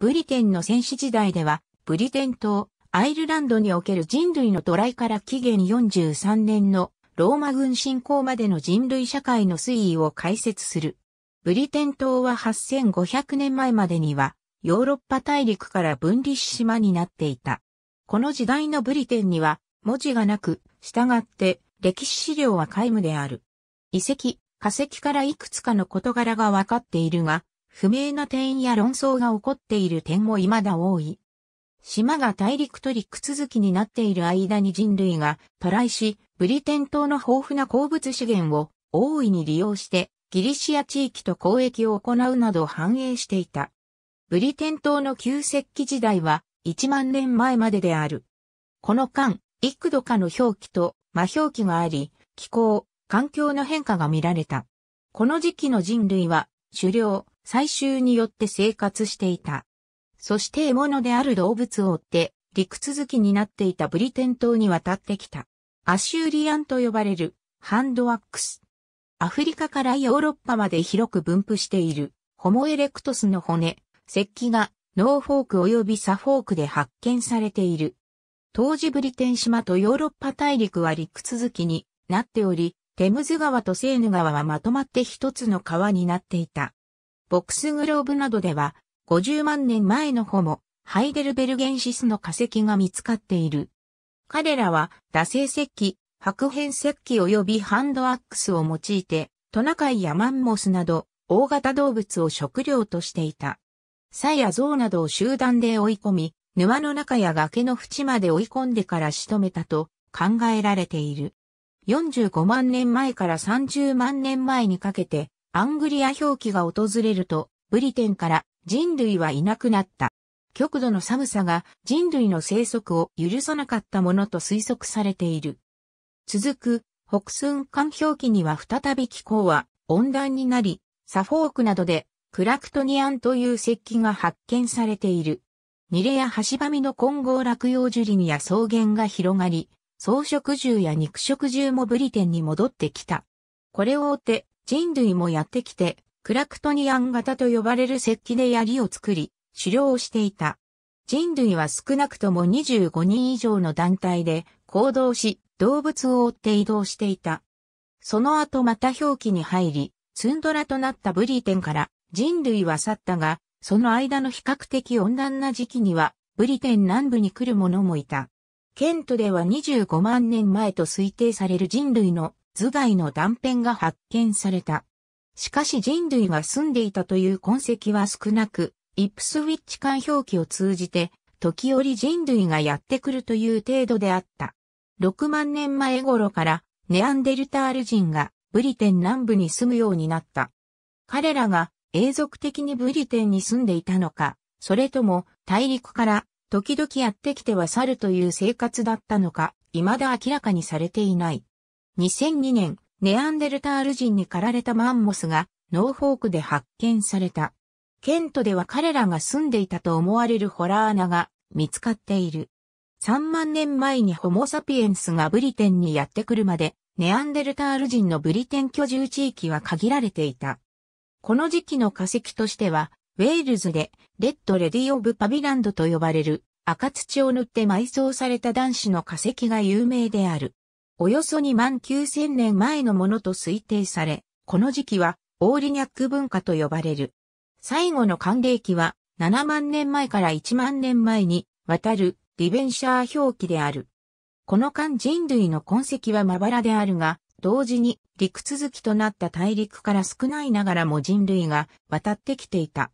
ブリテンの戦士時代では、ブリテン島、アイルランドにおける人類の渡来から紀元43年のローマ軍侵攻までの人類社会の推移を解説する。ブリテン島は8500年前までにはヨーロッパ大陸から分離し島になっていた。この時代のブリテンには文字がなく、従って歴史資料は皆無である。遺跡、化石からいくつかの事柄がわかっているが、不明な点や論争が起こっている点も未だ多い。島が大陸と陸続きになっている間に人類が渡来し、ブリテン島の豊富な鉱物資源を大いに利用して、ギリシア地域と交易を行うなど繁栄していた。ブリテン島の旧石器時代は1万年前までである。この間、幾度かの表記と魔表記があり、気候、環境の変化が見られた。この時期の人類は、狩猟、採集によって生活していた。そして獲物である動物を追って、陸続きになっていたブリテン島に渡ってきた。アシューリアンと呼ばれるハンドワックス。アフリカからヨーロッパまで広く分布しているホモエレクトスの骨、石器がノーフォーク及びサフォークで発見されている。当時ブリテン島とヨーロッパ大陸は陸続きになっており、テムズ川とセーヌ川はまとまって一つの川になっていた。ボックスグローブなどでは、50万年前のホモ、ハイデルベルゲンシスの化石が見つかっている。彼らは、打性石器、白変石器及びハンドアックスを用いて、トナカイやマンモスなど、大型動物を食料としていた。サやウなどを集団で追い込み、沼の中や崖の淵まで追い込んでから仕留めたと考えられている。45万年前から30万年前にかけて、アングリア表記が訪れると、ブリテンから人類はいなくなった。極度の寒さが人類の生息を許さなかったものと推測されている。続く、北寸間表記には再び気候は温暖になり、サフォークなどでクラクトニアンという石器が発見されている。ニレや橋場バの混合落葉樹林や草原が広がり、草食獣や肉食獣もブリテンに戻ってきた。これを追って人類もやってきて、クラクトニアン型と呼ばれる石器で槍を作り、狩猟をしていた。人類は少なくとも25人以上の団体で行動し、動物を追って移動していた。その後また表記に入り、ツンドラとなったブリーテンから人類は去ったが、その間の比較的温暖な時期には、ブリテン南部に来る者もいた。ケントでは25万年前と推定される人類の頭蓋の断片が発見された。しかし人類が住んでいたという痕跡は少なく、イプスウィッチ間表記を通じて、時折人類がやってくるという程度であった。6万年前頃から、ネアンデルタール人がブリテン南部に住むようになった。彼らが永続的にブリテンに住んでいたのか、それとも大陸から時々やってきては去るという生活だったのか、未だ明らかにされていない。2002年、ネアンデルタール人に狩られたマンモスがノーフォークで発見された。ケントでは彼らが住んでいたと思われるホラー穴が見つかっている。3万年前にホモサピエンスがブリテンにやってくるまで、ネアンデルタール人のブリテン居住地域は限られていた。この時期の化石としては、ウェールズで、レッド・レディ・オブ・パビランドと呼ばれる、赤土を塗って埋葬された男子の化石が有名である。およそ2万9000年前のものと推定され、この時期はオーリニャック文化と呼ばれる。最後の寒冷期は7万年前から1万年前にわたるリベンシャー表記である。この間人類の痕跡はまばらであるが、同時に陸続きとなった大陸から少ないながらも人類が渡ってきていた。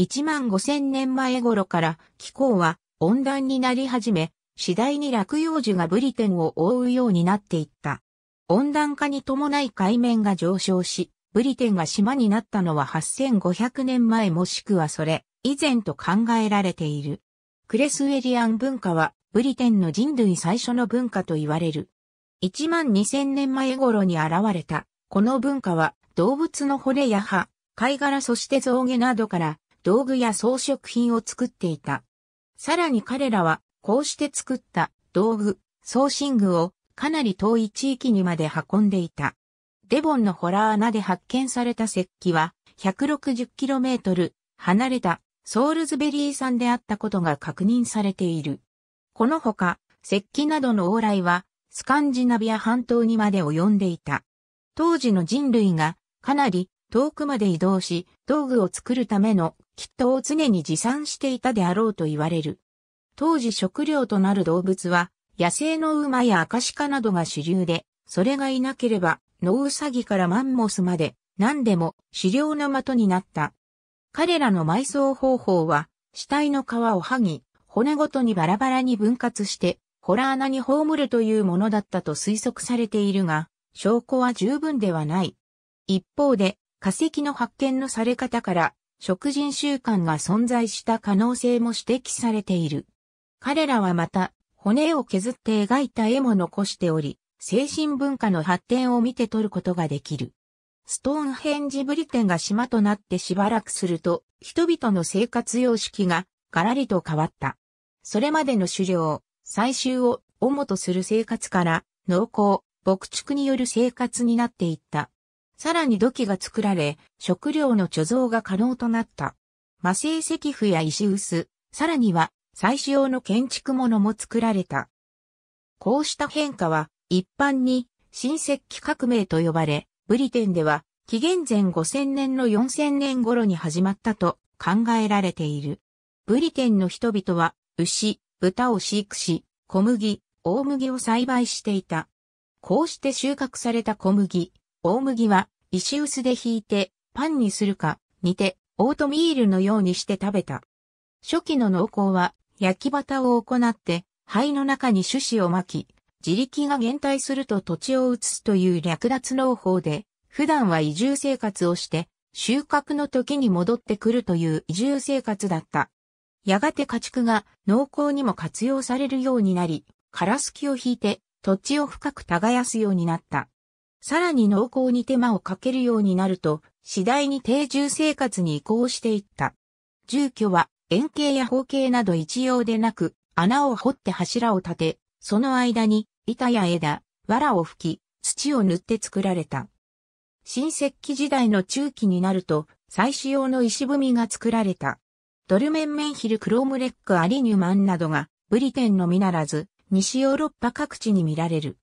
1万5000年前頃から気候は温暖になり始め、次第に落葉樹がブリテンを覆うようになっていった。温暖化に伴い海面が上昇し、ブリテンが島になったのは8500年前もしくはそれ以前と考えられている。クレスウェリアン文化はブリテンの人類最初の文化と言われる。1万2000年前頃に現れた。この文化は動物の骨や歯、貝殻そして象牙などから道具や装飾品を作っていた。さらに彼らはこうして作った道具、送信具をかなり遠い地域にまで運んでいた。デボンのホラー穴で発見された石器は 160km 離れたソールズベリー山であったことが確認されている。このほか石器などの往来はスカンジナビア半島にまで及んでいた。当時の人類がかなり遠くまで移動し道具を作るためのキットを常に持参していたであろうと言われる。当時食料となる動物は、野生の馬やアカシカなどが主流で、それがいなければ、ノウサギからマンモスまで、何でも狩猟の的になった。彼らの埋葬方法は、死体の皮を剥ぎ、骨ごとにバラバラに分割して、ホラー穴に葬るというものだったと推測されているが、証拠は十分ではない。一方で、化石の発見のされ方から、食人習慣が存在した可能性も指摘されている。彼らはまた、骨を削って描いた絵も残しており、精神文化の発展を見て取ることができる。ストーンヘンジブリテンが島となってしばらくすると、人々の生活様式がガラリと変わった。それまでの狩猟、採集を主とする生活から、農耕、牧畜による生活になっていった。さらに土器が作られ、食料の貯蔵が可能となった。魔性石符や石臼、さらには祭祀用の建築物も作られた。こうした変化は一般に新石器革命と呼ばれ、ブリテンでは紀元前5000年の4000年頃に始まったと考えられている。ブリテンの人々は牛、豚を飼育し、小麦、大麦を栽培していた。こうして収穫された小麦、大麦は石臼でひいてパンにするか、煮てオートミールのようにして食べた。初期の農耕は焼き旗を行って灰の中に種子を巻き、自力が減退すると土地を移すという略奪農法で、普段は移住生活をして、収穫の時に戻ってくるという移住生活だった。やがて家畜が農耕にも活用されるようになり、カラスキを引いて土地を深く耕すようになった。さらに農耕に手間をかけるようになると、次第に定住生活に移行していった。住居は円形や方形など一様でなく、穴を掘って柱を立て、その間に板や枝、藁を吹き、土を塗って作られた。新石器時代の中期になると、採使用の石踏みが作られた。ドルメンメンヒルクロームレックアリニュマンなどが、ブリテンのみならず、西ヨーロッパ各地に見られる。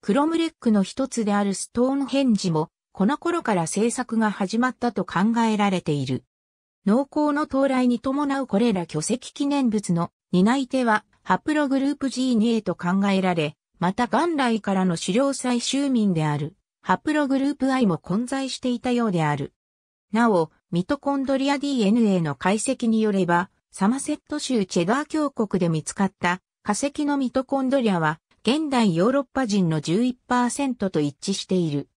クロムレックの一つであるストーンヘンジも、この頃から製作が始まったと考えられている。農耕の到来に伴うこれら巨石記念物の担い手はハプログループ G2A と考えられ、また元来からの狩猟採集民であるハプログループ I も混在していたようである。なお、ミトコンドリア DNA の解析によれば、サマセット州チェダー峡谷で見つかった化石のミトコンドリアは、現代ヨーロッパ人の11%と一致している。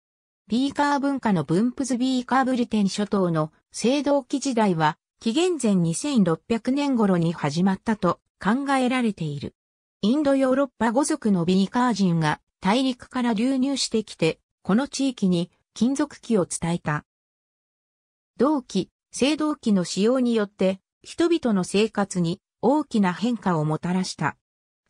ビーカー文化の分布図ビーカーブルテン諸島の青銅器時代は紀元前2600年頃に始まったと考えられている。インドヨーロッパ語族のビーカー人が大陸から流入してきて、この地域に金属器を伝えた。銅器、青銅器の使用によって人々の生活に大きな変化をもたらした。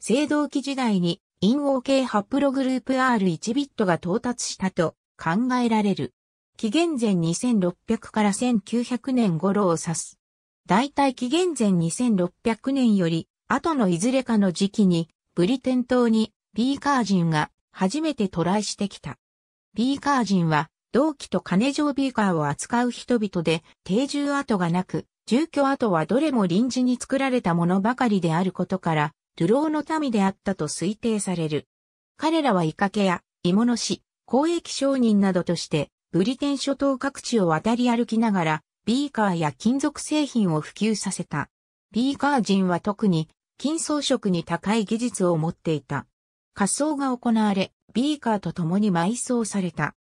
青銅器時代に陰王系ハプログループ R1 ビットが到達したと考えられる。紀元前2600から1900年頃を指す。大体紀元前2600年より、後のいずれかの時期に、ブリテン島に、ビーカー人が、初めて渡来してきた。ビーカー人は、同期と金城ビーカーを扱う人々で、定住跡がなく、住居跡はどれも臨時に作られたものばかりであることから、流浪の民であったと推定される。彼らはイカケや、イモノシ、交易商人などとして、ブリテン諸島各地を渡り歩きながら、ビーカーや金属製品を普及させた。ビーカー人は特に金装飾に高い技術を持っていた。滑走が行われ、ビーカーと共に埋葬された。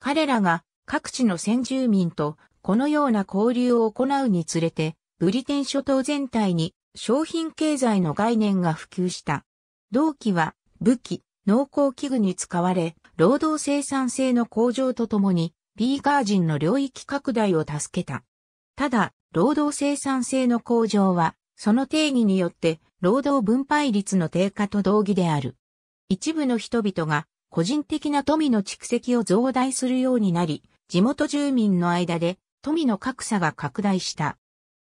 彼らが各地の先住民とこのような交流を行うにつれて、ブリテン諸島全体に商品経済の概念が普及した。同期は武器、農耕器具に使われ、労働生産性の向上とともに、ピーカー人の領域拡大を助けた。ただ、労働生産性の向上は、その定義によって、労働分配率の低下と同義である。一部の人々が、個人的な富の蓄積を増大するようになり、地元住民の間で富の格差が拡大した。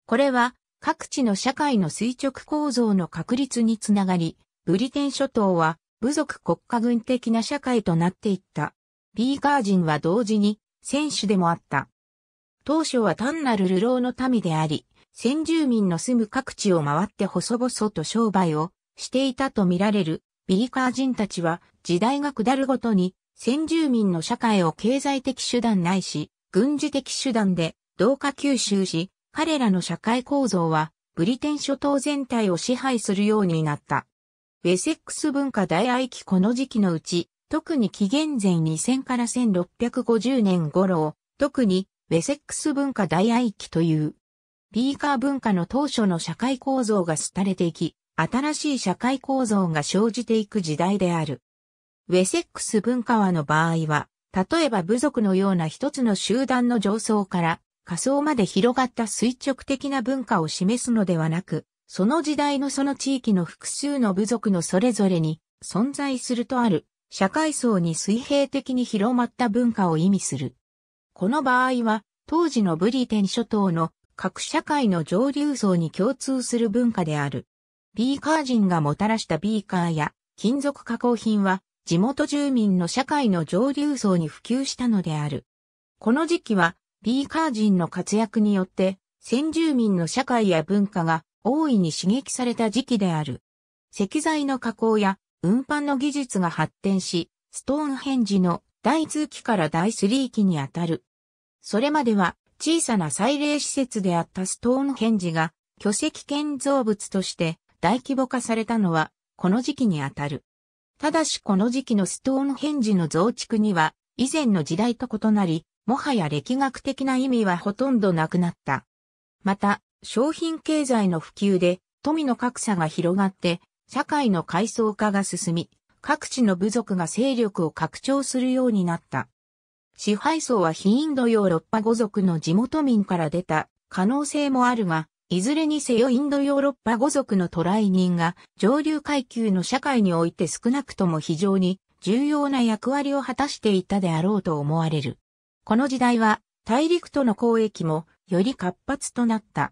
これは各地の社会の垂直構造の確立につながり、ブリテン諸島は部族国家軍的な社会となっていった。ビーガー人は同時に選手でもあった。当初は単なる流浪の民であり、先住民の住む各地を回って細々と商売をしていたとみられるビーカー人たちは時代が下るごとに先住民の社会を経済的手段ないし軍事的手段で同化吸収し彼らの社会構造はブリテン諸島全体を支配するようになった。ウェセックス文化大愛期この時期のうち、特に紀元前2000から1650年頃を、特にウェセックス文化大愛期という、ピーカー文化の当初の社会構造が廃れていき、新しい社会構造が生じていく時代である。ウェセックス文化はの場合は、例えば部族のような一つの集団の上層から仮想まで広がった垂直的な文化を示すのではなく、その時代のその地域の複数の部族のそれぞれに存在するとある社会層に水平的に広まった文化を意味する。この場合は当時のブリテン諸島の各社会の上流層に共通する文化である。ビーカー人がもたらしたビーカーや金属加工品は地元住民の社会の上流層に普及したのである。この時期はビーカー人の活躍によって先住民の社会や文化が大いに刺激された時期である。石材の加工や運搬の技術が発展し、ストーンヘンジの第2期から第3期にあたる。それまでは小さな祭礼施設であったストーンヘンジが巨石建造物として大規模化されたのはこの時期にあたる。ただしこの時期のストーンヘンジの増築には以前の時代と異なり、もはや歴学的な意味はほとんどなくなった。また、商品経済の普及で富の格差が広がって社会の階層化が進み、各地の部族が勢力を拡張するようになった。支配層は非インドヨーロッパ語族の地元民から出た可能性もあるが、いずれにせよインドヨーロッパ語族の渡来人が上流階級の社会において少なくとも非常に重要な役割を果たしていたであろうと思われる。この時代は大陸との交易もより活発となった。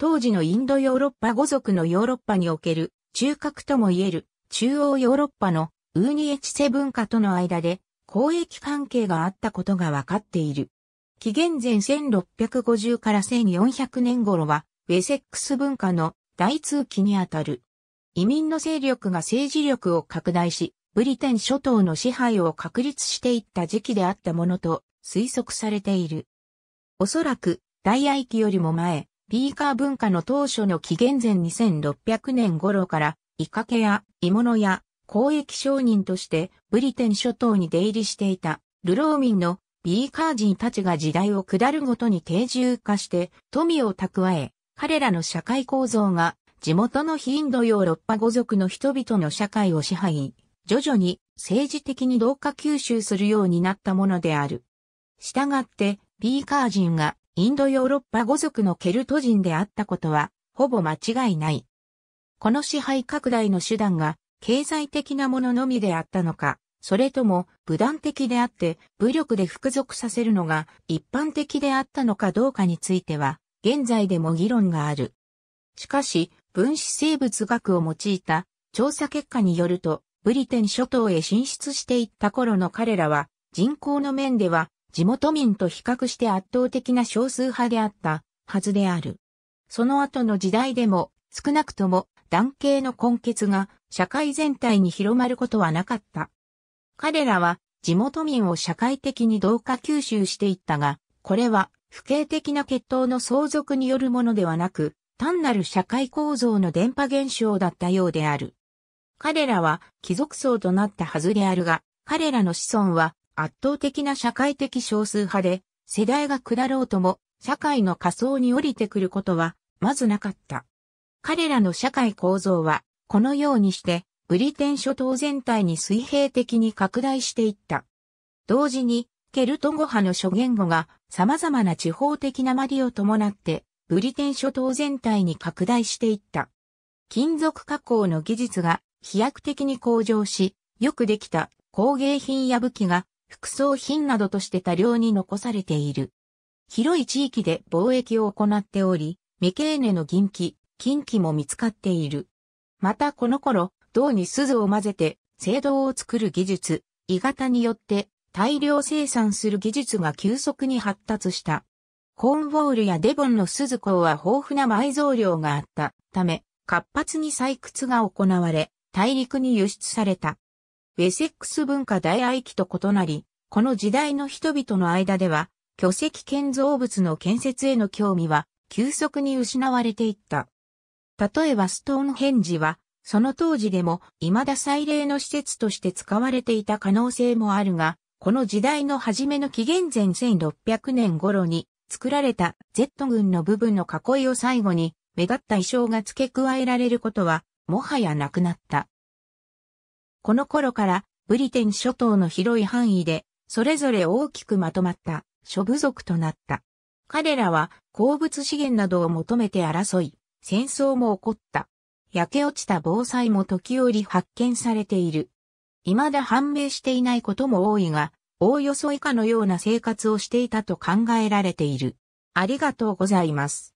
当時のインドヨーロッパ語族のヨーロッパにおける中核とも言える中央ヨーロッパのウーニエチセ文化との間で交易関係があったことがわかっている。紀元前1650から1400年頃はウェセックス文化の大通期にあたる。移民の勢力が政治力を拡大し、ブリテン諸島の支配を確立していった時期であったものと推測されている。おそらく、大愛期よりも前、ビーカー文化の当初の紀元前2600年頃から、イカケやイモノや交易商人としてブリテン諸島に出入りしていたルローミンのビーカー人たちが時代を下るごとに定住化して富を蓄え、彼らの社会構造が地元のヒンドヨーロッパ語族の人々の社会を支配、徐々に政治的に同化吸収するようになったものである。したがって、ビーカー人がインドヨーロッパ語族のケルト人であったことは、ほぼ間違いない。この支配拡大の手段が、経済的なもののみであったのか、それとも、武断的であって、武力で服属させるのが一般的であったのかどうかについては、現在でも議論がある。しかし、分子生物学を用いた調査結果によると、ブリテン諸島へ進出していった頃の彼らは、人口の面では地元民と比較して圧倒的な少数派であったはずである。その後の時代でも少なくとも男系の根血が社会全体に広まることはなかった。彼らは地元民を社会的に同化吸収していったが、これは不景的な血統の相続によるものではなく、単なる社会構造の電波現象だったようである。彼らは貴族層となったはずであるが、彼らの子孫は圧倒的な社会的少数派で、世代が下ろうとも、社会の仮想に降りてくることは、まずなかった。彼らの社会構造は、このようにして、ブリテン諸島全体に水平的に拡大していった。同時に、ケルト語派の諸言語が様々な地方的なまりを伴って、ブリテン諸島全体に拡大していった。金属加工の技術が飛躍的に向上し、よくできた工芸品や武器が副葬品などとして多量に残されている。広い地域で貿易を行っており、ミケーネの銀器、金器も見つかっている。またこの頃、銅に鈴を混ぜて、青銅を作る技術、鋳型によって大量生産する技術が急速に発達した。コーンウォールやデボンの鈴港は豊富な埋蔵量があったため、活発に採掘が行われ、大陸に輸出された。ウェセックス文化大愛期と異なり、この時代の人々の間では、巨石建造物の建設への興味は急速に失われていった。例えばストーンヘンジは、その当時でも未だ祭礼の施設として使われていた可能性もあるが、この時代の初めの紀元前1600年頃に作られた Z 群の部分の囲いを最後に目立った衣装が付け加えられることはもはやなくなった。この頃からブリテン諸島の広い範囲で、それぞれ大きくまとまった諸部族となった。彼らは鉱物資源などを求めて争い、戦争も起こった。焼け落ちた防災も時折発見されている。未だ判明していないことも多いが、おおよそ以下のような生活をしていたと考えられている。ありがとうございます。